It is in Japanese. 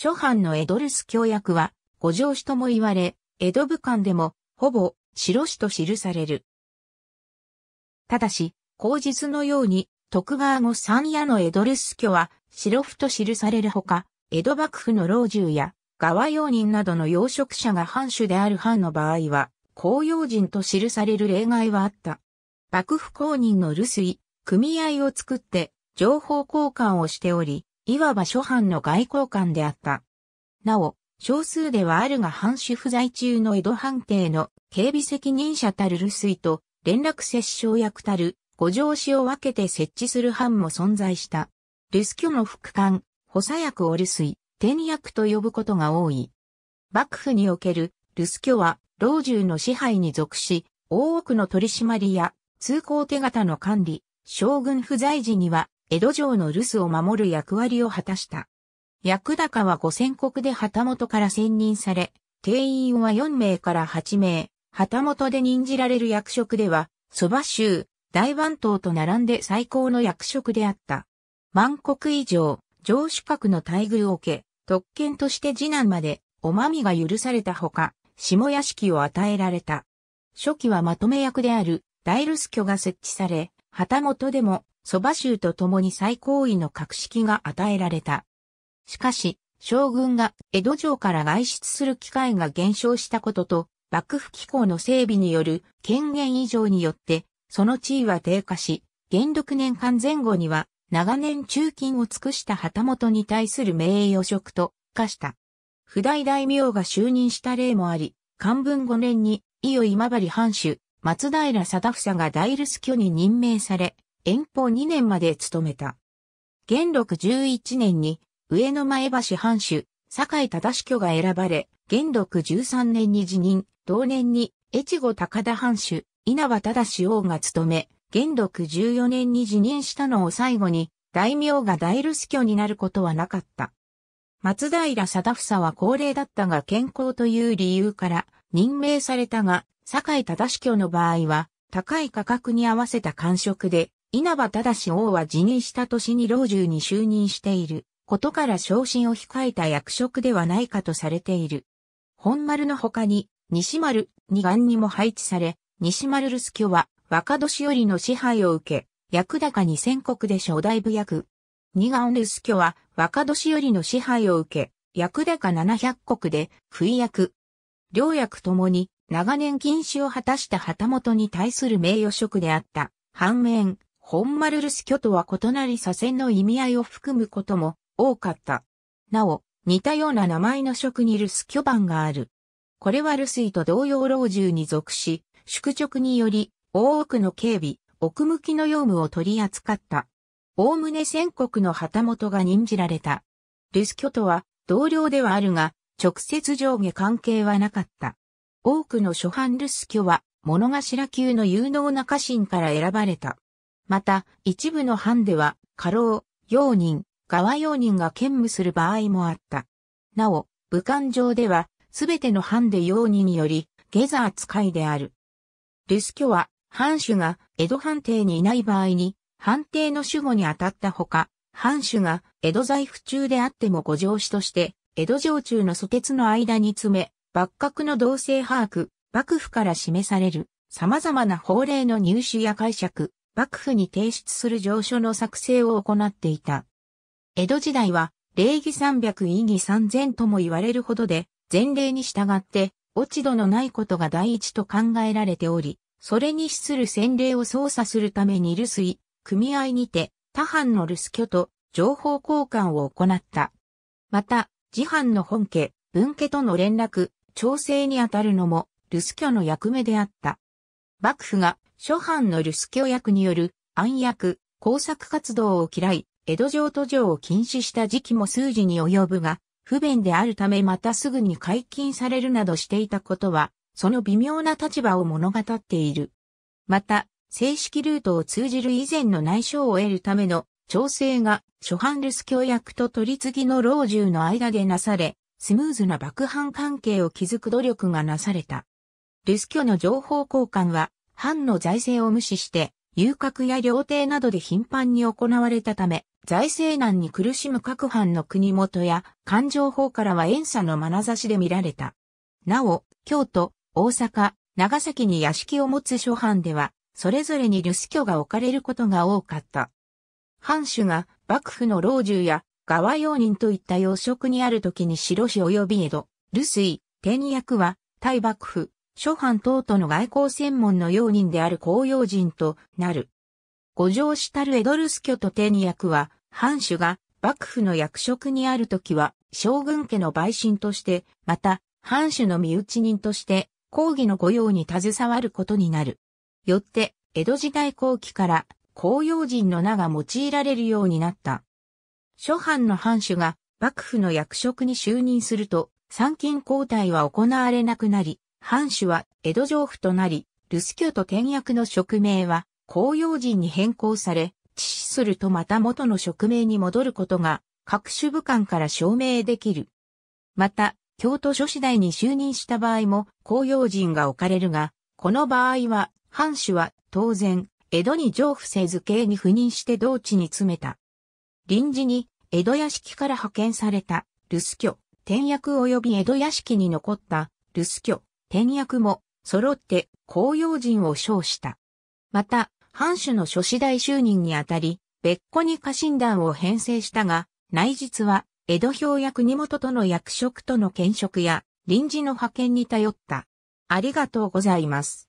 諸藩のエドルス教約は、五条氏とも言われ、江戸武漢でも、ほぼ、白氏と記される。ただし、口実のように、徳川後三夜のエドルス居は、白府と記されるほか、江戸幕府の老中や、側用人などの養殖者が藩主である藩の場合は、公用人と記される例外はあった。幕府公認の留守組合を作って、情報交換をしており、いわば諸藩の外交官であった。なお、少数ではあるが藩主不在中の江戸藩邸の警備責任者たる留守と連絡接触役たる五条氏を分けて設置する藩も存在した。留守居の副官、補佐役を留守、天役と呼ぶことが多い。幕府における留守居は老中の支配に属し、大奥の取締りや通行手形の管理、将軍不在時には江戸城の留守を守る役割を果たした。役高は五千国で旗本から選任され、定員は四名から八名、旗本で任じられる役職では、蕎麦州、大番頭と並んで最高の役職であった。万国以上、上主格の待遇を受け、特権として次男まで、おまみが許されたほか、下屋敷を与えられた。初期はまとめ役である、大留守居が設置され、旗本でも蕎麦州と共に最高位の格式が与えられた。しかし、将軍が江戸城から外出する機会が減少したことと、幕府機構の整備による権限以上によって、その地位は低下し、元禄年間前後には、長年中勤を尽くした旗本に対する名誉職と化した。不代大名が就任した例もあり、漢文5年に、伊予今治藩主、松平貞房が大留守居に任命され、遠方2年まで務めた。元禄11年に、上野前橋藩主、坂井忠虚が選ばれ、元禄13年に辞任、同年に、越後高田藩主、稲葉忠王が務め、元禄14年に辞任したのを最後に、大名が大留守居になることはなかった。松平定房は高齢だったが健康という理由から任命されたが、坂井忠虚の場合は、高い価格に合わせた感触で、稲葉正王は辞任した年に老中に就任していることから昇進を控えた役職ではないかとされている。本丸の他に、西丸、二眼にも配置され、西丸留守居は若年寄りの支配を受け、役高二千国で初代部役。二眼留守居は若年寄りの支配を受け、役高七百国で不意役。両役ともに長年禁止を果たした旗本に対する名誉職であった。反面、本丸留守居とは異なり左遷の意味合いを含むことも多かった。なお、似たような名前の職に留守居番がある。これは留守と同様老中に属し、宿直により、大奥の警備、奥向きの用務を取り扱った。おおむね宣国の旗本が任じられた。留守居とは同僚ではあるが、直接上下関係はなかった。多くの初版留守居は、物頭級の有能な家臣から選ばれた。また、一部の藩では、家老、用人、側用人が兼務する場合もあった。なお、武漢上では、すべての藩で用人により、下座扱いである。留守居は、藩主が江戸藩邸にいない場合に、藩邸の守護に当たったほか、藩主が江戸在府中であってもご上司として、江戸城中の蘇鉄の間に詰め、幕閣の同性把握、幕府から示される、様々な法令の入手や解釈、幕府に提出する上書の作成を行っていた。江戸時代は、礼儀三百意義三千とも言われるほどで、前例に従って、落ち度のないことが第一と考えられており、それに資する先例を操作するために留守組合にて、他藩の留守居と情報交換を行った。また、自藩の本家、文家との連絡、調整にあたるのも、留守居の役目であった。幕府が諸藩の留守居役による暗躍、工作活動を嫌い、江戸城途上を禁止した時期も数字に及ぶが、不便であるためまたすぐに解禁されるなどしていたことは、その微妙な立場を物語っている。また、正式ルートを通じる以前の内省を得るための調整が、諸藩留守教役と取り次ぎの老中の間でなされ、スムーズな爆藩関係を築く努力がなされた。留守教の情報交換は、藩の財政を無視して、遊郭や料亭などで頻繁に行われたため、財政難に苦しむ各藩の国元や勘定法からは遠差の眼差しで見られた。なお、京都、大阪、長崎に屋敷を持つ諸藩では、それぞれに留守居が置かれることが多かった。藩主が幕府の老中や側用人といった要職にある時に白氏及び江戸、留守居、天役は、対幕府、諸藩等との外交専門の用人である公用人となる。五条氏たるエドルス居と手に役は、藩主が幕府の役職にあるときは、将軍家の陪臣として、また、藩主の身内人として、抗議の御用に携わることになる。よって、江戸時代後期から、公用人の名が用いられるようになった。諸藩の藩主が、幕府の役職に就任すると、参勤交代は行われなくなり、藩主は江戸城府となり、留守居と転役の職名は、公用人に変更され、致死するとまた元の職名に戻ることが、各種武官から証明できる。また、京都諸次第に就任した場合も、公用人が置かれるが、この場合は、藩主は当然、江戸に上府せず系に赴任して同地に詰めた。臨時に、江戸屋敷から派遣された、留守居、天役及び江戸屋敷に残った、留守居、天役も揃って紅葉人を称した。また、藩主の諸子代就任にあたり、別個に家臣団を編成したが、内実は、江戸表役二元との役職との兼職や、臨時の派遣に頼った。ありがとうございます。